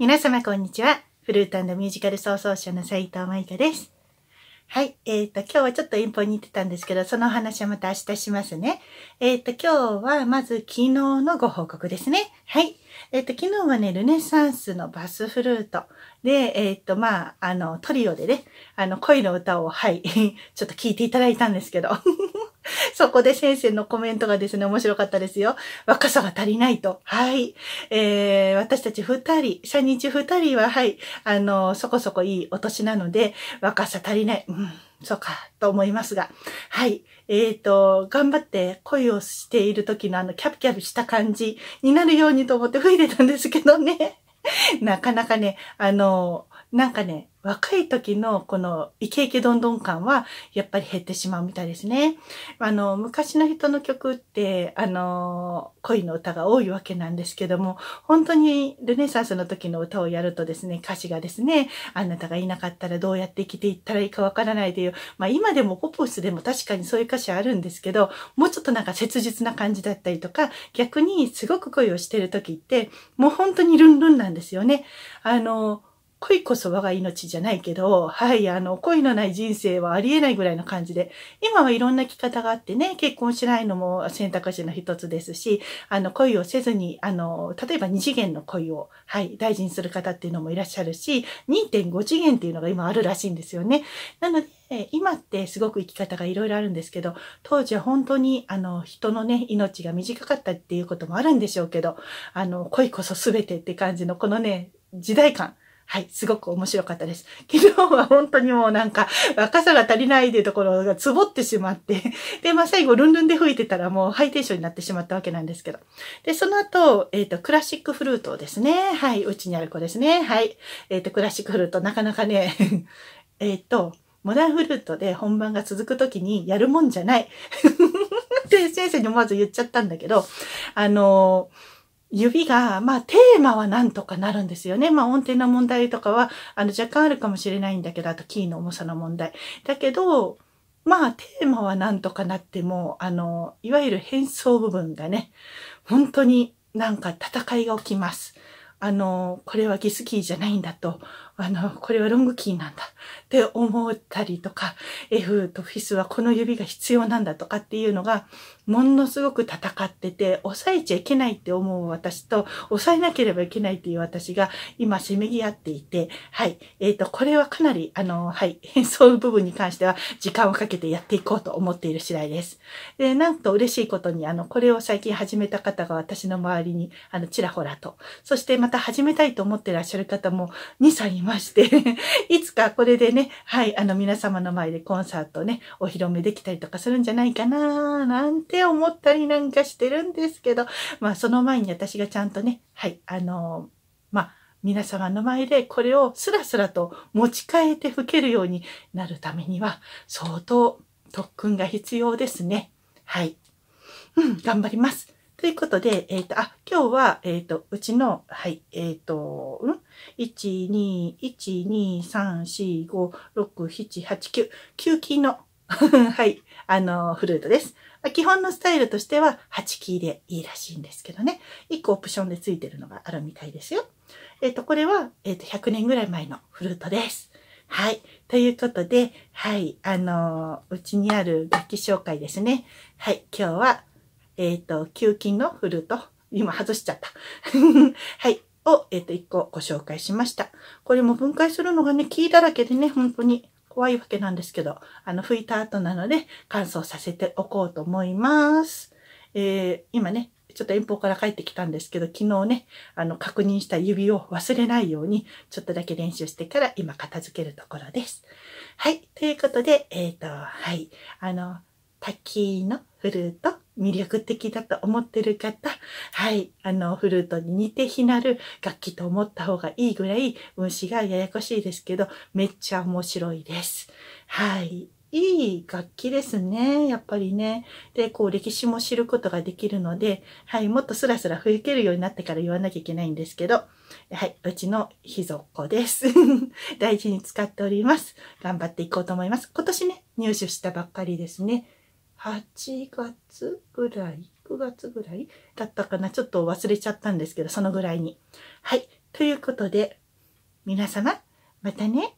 皆様こんにちは。フルートミュージカル創奏者の斉藤舞香です。はい。えっ、ー、と、今日はちょっと遠方に行ってたんですけど、そのお話はまた明日しますね。えっ、ー、と、今日はまず昨日のご報告ですね。はい。えっ、ー、と、昨日はね、ルネサンスのバスフルートで、えっ、ー、と、まあ、あの、トリオでね、あの、恋の歌を、はい、ちょっと聞いていただいたんですけど、そこで先生のコメントがですね、面白かったですよ。若さが足りないと。はい。えー、私たち二人、三日二人は、はい、あの、そこそこいいお年なので、若さ足りない。うんそうか、と思いますが。はい。えっ、ー、と、頑張って恋をしている時のあの、キャピキャピした感じになるようにと思って吹いてたんですけどね。なかなかね、あの、なんかね、若い時のこのイケイケどんどん感はやっぱり減ってしまうみたいですね。あの、昔の人の曲って、あの、恋の歌が多いわけなんですけども、本当にルネサンスの時の歌をやるとですね、歌詞がですね、あなたがいなかったらどうやって生きていったらいいかわからないという、まあ今でもポポスでも確かにそういう歌詞あるんですけど、もうちょっとなんか切実な感じだったりとか、逆にすごく恋をしてる時って、もう本当にルンルンなんですよね。あの、恋こそ我が命じゃないけど、はい、あの、恋のない人生はありえないぐらいの感じで、今はいろんな生き方があってね、結婚しないのも選択肢の一つですし、あの、恋をせずに、あの、例えば二次元の恋を、はい、大事にする方っていうのもいらっしゃるし、2.5次元っていうのが今あるらしいんですよね。なので、今ってすごく生き方がいろいろあるんですけど、当時は本当にあの人のね、命が短かったっていうこともあるんでしょうけど、あの、恋こそ全てって感じのこのね、時代感。はい、すごく面白かったです。昨日は本当にもうなんか、若さが足りないでところがつぼってしまって、で、まあ最後、ルンルンで吹いてたらもうハイテンションになってしまったわけなんですけど。で、その後、えっ、ー、と、クラシックフルートですね。はい、うちにある子ですね。はい。えっ、ー、と、クラシックフルート、なかなかね、えっと、モダンフルートで本番が続くときにやるもんじゃない。って先生に思わず言っちゃったんだけど、あのー指が、まあ、テーマはなんとかなるんですよね。まあ、音程の問題とかは、あの、若干あるかもしれないんだけど、あと、キーの重さの問題。だけど、まあ、テーマはなんとかなっても、あの、いわゆる変装部分がね、本当になんか戦いが起きます。あの、これはギスキーじゃないんだと、あの、これはロングキーなんだって思ったりとか、F とフィスはこの指が必要なんだとかっていうのが、ものすごく戦ってて、抑えちゃいけないって思う私と、抑えなければいけないっていう私が今せめぎ合っていて、はい。えっ、ー、と、これはかなり、あの、はい。変 装部分に関しては時間をかけてやっていこうと思っている次第です。で、なんと嬉しいことに、あの、これを最近始めた方が私の周りに、あの、ちらほらと。そしてまた始めたいと思ってらっしゃる方も2歳いまして いつかこれでね、はい、あの、皆様の前でコンサートね、お披露目できたりとかするんじゃないかななんてね、思ったりなんかしてるんですけど、まあその前に私がちゃんとね、はい、あのー、まあ、皆様の前でこれをスラスラと持ち替えて吹けるようになるためには相当特訓が必要ですね。はい。うん、頑張ります。ということで、えっ、ー、と、あ、今日は、えっ、ー、と、うちの、はい、えっ、ー、と、うん ?1、2、1、2、3、4、5、6、7、8、9、9 9の はい。あの、フルートです。基本のスタイルとしては8キーでいいらしいんですけどね。1個オプションで付いてるのがあるみたいですよ。えっ、ー、と、これは、えっ、ー、と、100年ぐらい前のフルートです。はい。ということで、はい。あのー、うちにある楽器紹介ですね。はい。今日は、えっ、と、旧金のフルート。今外しちゃった。はい。を、えっ、と、1個ご紹介しました。これも分解するのがね、キーだらけでね、本当に怖いわけなんですけど、あの、拭いた後なので乾燥させておこうと思います。えー、今ね、ちょっと遠方から帰ってきたんですけど、昨日ね、あの、確認した指を忘れないように、ちょっとだけ練習してから今片付けるところです。はい。ということで、えっ、ー、と、はい。あの、滝のフルート、魅力的だと思ってる方、はい、あの、フルートに似て非なる楽器と思った方がいいぐらい、運指がややこしいですけど、めっちゃ面白いです。はい。いい楽器ですね。やっぱりね。で、こう歴史も知ることができるので、はい、もっとスラスラ吹けるようになってから言わなきゃいけないんですけど、はい、うちの秘蔵っ子です。大事に使っております。頑張っていこうと思います。今年ね、入手したばっかりですね。8月ぐらい9月ぐらいだったかなちょっと忘れちゃったんですけどそのぐらいにはいということで皆様またね